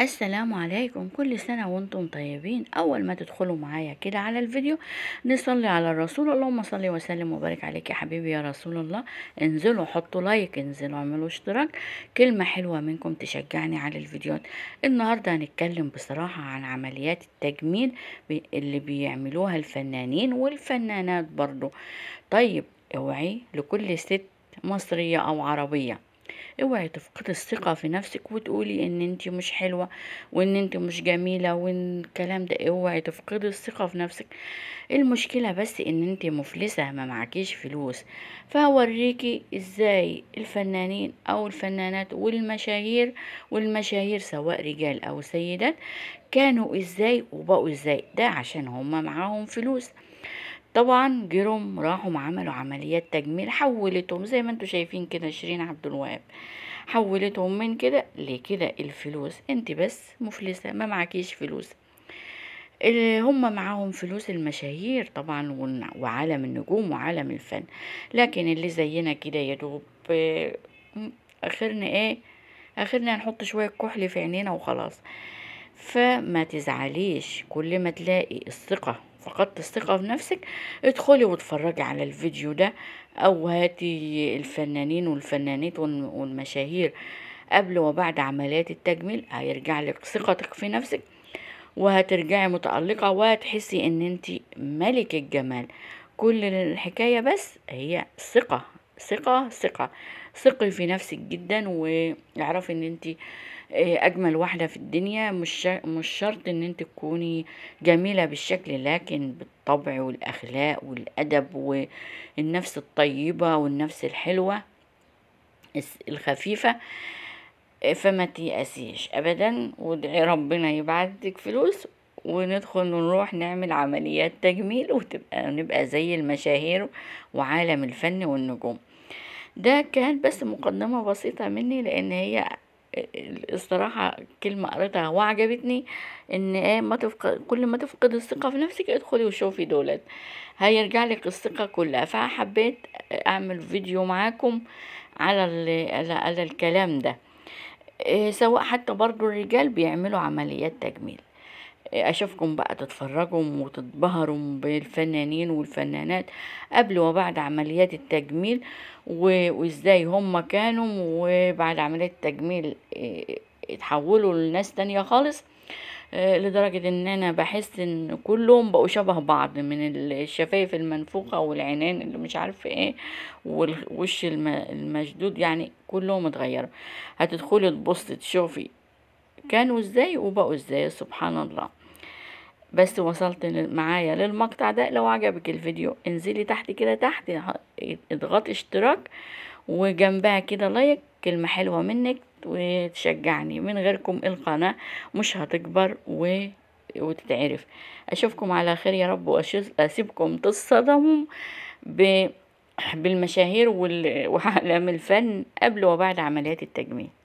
السلام عليكم كل سنة وانتم طيبين أول ما تدخلوا معايا كده على الفيديو نصلي على الرسول اللهم صل وسلم وبارك عليك يا حبيبي يا رسول الله انزلوا حطوا لايك انزلوا اعملوا اشتراك كلمة حلوة منكم تشجعني على الفيديوهات النهاردة هنتكلم بصراحة عن عمليات التجميل اللي بيعملوها الفنانين والفنانات برضو طيب اوعي لكل ست مصرية أو عربية اوعي تفقدي الثقة في نفسك وتقولي ان انت مش حلوة وان انت مش جميلة وان الكلام ده اوعي تفقدي الثقة في نفسك المشكلة بس ان انت مفلسة ما معكيش فلوس فهوريكي ازاي الفنانين او الفنانات والمشاهير والمشاهير سواء رجال او سيدات كانوا ازاي وبقوا ازاي ده عشان هما معاهم فلوس طبعا جيرهم راحوا عملوا عمليات تجميل حولتهم زي ما انتوا شايفين كده شيرين عبد الوهاب حولتهم من كده لكده الفلوس انت بس مفلسه ما معكيش فلوس هم معاهم فلوس المشاهير طبعا وعالم النجوم وعالم الفن لكن اللي زينا كده يا دوب اخرنا ايه اخرنا نحط شويه كحل في عينينا وخلاص فما تزعليش كل ما تلاقي الثقه فقدت الثقة في نفسك ادخلي واتفرجي على الفيديو ده او هاتي الفنانين والفنانات والمشاهير قبل وبعد عمليات التجميل هيرجع لك ثقتك في نفسك وهترجعي متألقة وهتحسي ان انت ملك الجمال كل الحكاية بس هي ثقة ثقة ثقة ثقي في نفسك جدا واعرفي ان انت آه، اجمل واحده في الدنيا مش مش شرط ان انت تكوني جميله بالشكل لكن بالطبع والاخلاق والادب والنفس الطيبه والنفس الحلوه الخفيفه آه، فما تيأسيش ابدا وادعي ربنا يبعتك فلوس وندخل نروح نعمل عمليات تجميل وتبقى نبقى زي المشاهير وعالم الفن والنجوم ده كان بس مقدمة بسيطة مني لأن هي الصراحة كلمة قريتها وعجبتني ان ايه ما تفقد كل ما تفقد الثقة في نفسك ادخلي وشوفي دولت هيرجع لك الثقة كلها فحبيت اعمل فيديو معاكم على على, على الكلام ده إيه، سواء حتى برضو الرجال بيعملوا عمليات تجميل اشوفكم بقى تتفرجوا وتتبهروا بالفنانين والفنانات قبل وبعد عمليات التجميل وازاي هم كانوا وبعد عمليات التجميل آه، اتحولوا لناس تانية خالص آه، لدرجة ان انا بحس ان كلهم بقوا شبه بعض من الشفايف المنفوخة والعينين اللي مش عارف ايه والوش المشدود يعني كلهم اتغيروا هتدخلي تبصي تشوفي كانوا ازاي وبقوا ازاي سبحان الله بس وصلت معايا للمقطع ده لو عجبك الفيديو انزلي تحت كده تحت اضغطي اشتراك وجنبها كده لايك كلمة حلوة منك وتشجعني من غيركم القناة مش هتكبر و... وتتعرف أشوفكم على خير يا رب وأسيبكم تصطدموا ب... بالمشاهير وال... وعالم الفن قبل وبعد عمليات التجميل